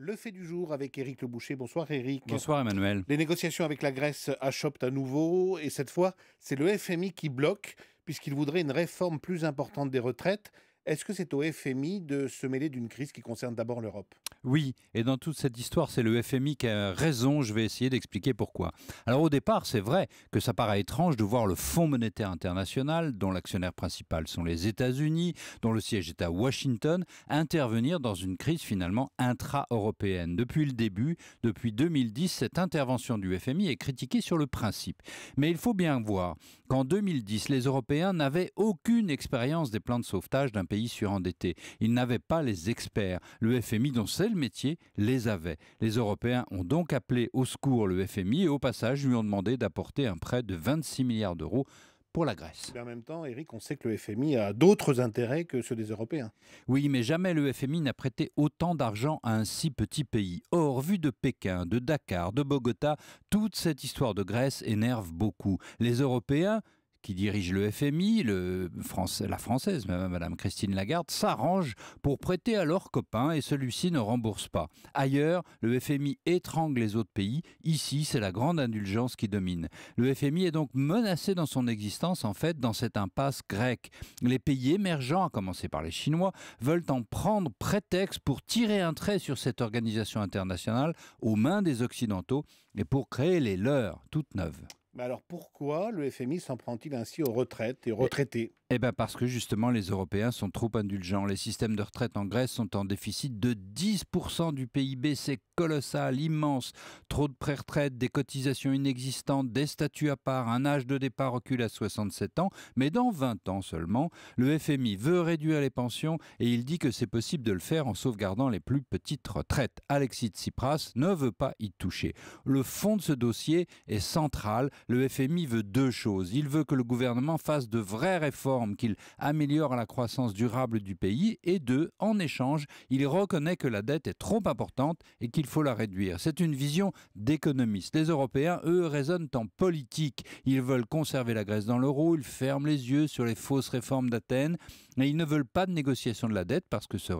Le fait du jour avec Éric Le Boucher. Bonsoir Éric. Bonsoir Emmanuel. Les négociations avec la Grèce achoppent à nouveau et cette fois, c'est le FMI qui bloque puisqu'il voudrait une réforme plus importante des retraites. Est-ce que c'est au FMI de se mêler d'une crise qui concerne d'abord l'Europe oui, et dans toute cette histoire, c'est le FMI qui a raison, je vais essayer d'expliquer pourquoi. Alors au départ, c'est vrai que ça paraît étrange de voir le Fonds monétaire international, dont l'actionnaire principal sont les États-Unis, dont le siège est à Washington, intervenir dans une crise finalement intra-européenne. Depuis le début, depuis 2010, cette intervention du FMI est critiquée sur le principe. Mais il faut bien voir qu'en 2010, les Européens n'avaient aucune expérience des plans de sauvetage d'un pays surendetté. Ils n'avaient pas les experts. Le FMI, dont c'est métier les avait. Les Européens ont donc appelé au secours le FMI et au passage lui ont demandé d'apporter un prêt de 26 milliards d'euros pour la Grèce. Mais en même temps, Eric, on sait que le FMI a d'autres intérêts que ceux des Européens. Oui, mais jamais le FMI n'a prêté autant d'argent à un si petit pays. Or, vu de Pékin, de Dakar, de Bogota, toute cette histoire de Grèce énerve beaucoup. Les Européens, qui dirige le FMI, le France, la française, Madame Christine Lagarde, s'arrange pour prêter à leur copain et celui-ci ne rembourse pas. Ailleurs, le FMI étrangle les autres pays. Ici, c'est la grande indulgence qui domine. Le FMI est donc menacé dans son existence, en fait, dans cette impasse grecque. Les pays émergents, à commencer par les Chinois, veulent en prendre prétexte pour tirer un trait sur cette organisation internationale aux mains des Occidentaux et pour créer les leurs, toutes neuves alors pourquoi le FMI s'en prend-il ainsi aux retraites et aux retraités Eh, eh bien parce que justement les Européens sont trop indulgents. Les systèmes de retraite en Grèce sont en déficit de 10% du PIB. C'est colossal, immense. Trop de pré-retraites, des cotisations inexistantes, des statuts à part, un âge de départ recule à 67 ans. Mais dans 20 ans seulement, le FMI veut réduire les pensions et il dit que c'est possible de le faire en sauvegardant les plus petites retraites. Alexis Tsipras ne veut pas y toucher. Le fond de ce dossier est central le FMI veut deux choses. Il veut que le gouvernement fasse de vraies réformes, qu'il améliore la croissance durable du pays, et deux, en échange, il reconnaît que la dette est trop importante et qu'il faut la réduire. C'est une vision d'économistes. Les Européens, eux, raisonnent en politique. Ils veulent conserver la Grèce dans l'euro, ils ferment les yeux sur les fausses réformes d'Athènes, mais ils ne veulent pas de négociation de la dette parce que ce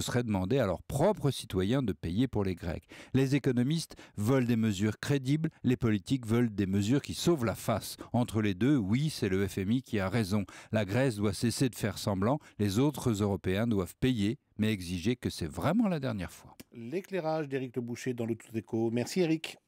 serait, demander à leurs propres citoyens de payer pour les Grecs. Les économistes veulent des mesures crédibles, les politiques veulent des mesures qui sauve la face. Entre les deux, oui, c'est le FMI qui a raison. La Grèce doit cesser de faire semblant, les autres Européens doivent payer, mais exiger que c'est vraiment la dernière fois. L'éclairage d'Éric Le Boucher dans le Tout Écho. Merci Éric.